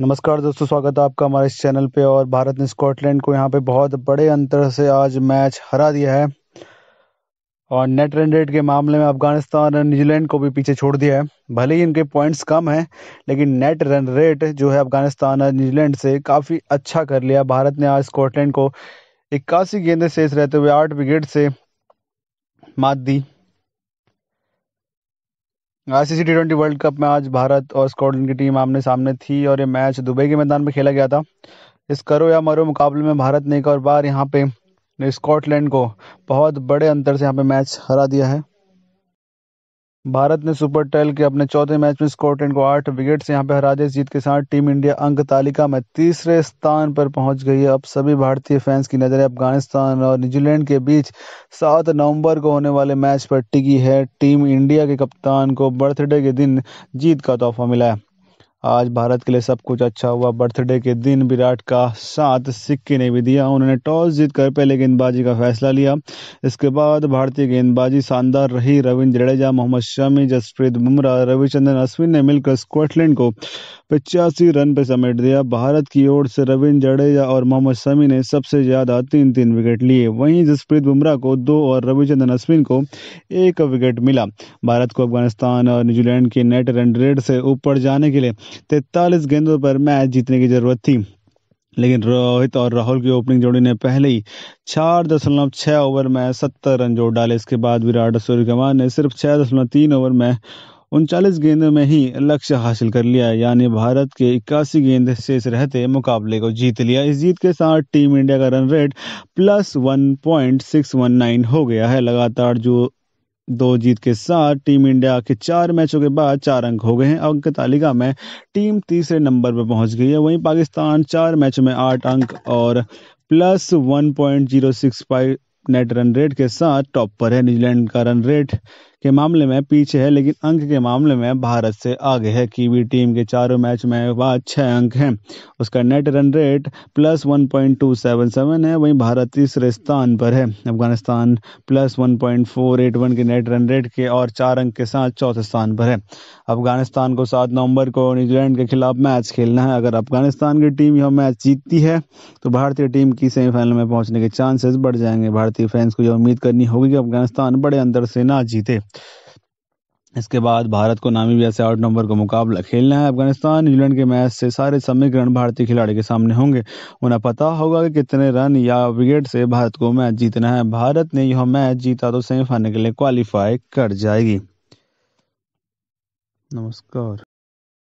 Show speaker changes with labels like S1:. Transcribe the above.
S1: नमस्कार दोस्तों स्वागत है आपका हमारे इस चैनल पे और भारत ने स्कॉटलैंड को यहाँ पे बहुत बड़े अंतर से आज मैच हरा दिया है और नेट रन रेट के मामले में अफगानिस्तान और न्यूजीलैंड को भी पीछे छोड़ दिया है भले ही इनके पॉइंट्स कम हैं लेकिन नेट रन रेट जो है अफगानिस्तान और न्यूजीलैंड से काफ़ी अच्छा कर लिया भारत ने आज स्कॉटलैंड को इक्यासी गेंदें शेष रहते हुए आठ विकेट से मात दी ICC T twenty world cup में आज भारत और स्कॉटलैंड की टीम आमने सामने थी और ये मैच दुबई के मैदान में खेला गया था इस करो या मरो मुकाबले में भारत ने एक और बार यहाँ पे स्कॉटलैंड को बहुत बड़े अंतर से यहाँ पे मैच हरा दिया है भारत ने सुपर टेल के अपने चौथे मैच में स्कॉटलैंड को आठ विकेट से यहां पर हरा दिया जीत के साथ टीम इंडिया अंक तालिका में तीसरे स्थान पर पहुंच गई है अब सभी भारतीय फैंस की नज़रें अफगानिस्तान और न्यूजीलैंड के बीच सात नवंबर को होने वाले मैच पर टिकी है टीम इंडिया के कप्तान को बर्थडे के दिन जीत का तोहफा मिला है आज भारत के लिए सब कुछ अच्छा हुआ बर्थडे के दिन विराट का साथ सिक्के ने भी दिया उन्होंने टॉस जीत कर पहले गेंदबाजी का फैसला लिया इसके बाद भारतीय गेंदबाजी शानदार रही रविंद्र जडेजा मोहम्मद शमी जसप्रीत बुमराह रविचंद्रन अश्विन ने मिलकर स्कॉटलैंड को पचासी रन पर समेट दिया भारत की ओर से रविंद्र जडेजा और मोहम्मद शमी ने सबसे ज़्यादा तीन तीन विकेट लिए वहीं जसप्रीत बुमराह को दो और रविचंद्रन अश्विन को एक विकेट मिला भारत को अफगानिस्तान और न्यूजीलैंड के नेट रन रेट से ऊपर जाने के लिए तैतालीस गेंदों पर मैच जीतने की जरूरत थी लेकिन रोहित और राहुल की ओपनिंग जोड़ी ने पहले ही चार दशमलव छः ओवर में सत्तर रन जोड़ डाले इसके बाद विराट सूर्य कुमार ने सिर्फ छः दशमलव तीन ओवर में उनचालीस गेंदों में ही लक्ष्य हासिल कर लिया यानी भारत के इक्यासी गेंद शेष रहते मुकाबले को जीत लिया इस जीत के साथ टीम इंडिया का run rate plus one point six one nine हो गया है लगातार जो दो जीत के साथ टीम इंडिया के चार मैचों के बाद चार अंक हो गए हैं अंक तालिका में टीम तीसरे नंबर पर पहुंच गई है वहीं पाकिस्तान चार मैचों में आठ अंक और plus one point zero six five net run rate के साथ टॉप पर है न्यूजीलैंड का रन रेट के मामले में पीछे है लेकिन अंक के मामले में भारत से आगे है कीवी टीम के चारों मैच में वह छः अंक हैं उसका net run rate plus one point two seven seven है वहीं भारत तीसरे स्थान पर है Afghanistan plus one point four eight one के नेट रन रेट के और चार अंक के साथ चौथे स्थान पर है अफगानिस्तान को सात नवंबर को न्यूजीलैंड के खिलाफ मैच खेलना है अगर अफगानिस्तान की टीम यह मैच जीतती है तो भारतीय टीम की सेमीफाइनल में पहुंचने के चांसेस बढ़ जाएंगे भारत भारतीय फैंस को यह उम्मीद करनी होगी कि अफगानिस्तान बड़े अंदर से ना जीते इसके बाद भारत को नामीबिया से आठ नंबर का मुकाबला खेलना है अफगानिस्तान न्यूजीलैंड के मैच से सारे समीकरण भारतीय खिलाड़ी के सामने होंगे उन्हें पता होगा कि कितने रन या विकेट से भारत को मैच जीतना है भारत ने यह मैच जीता तो सेमीफाइनल के लिए क्वालिफाई कर जाएगी नमस्कार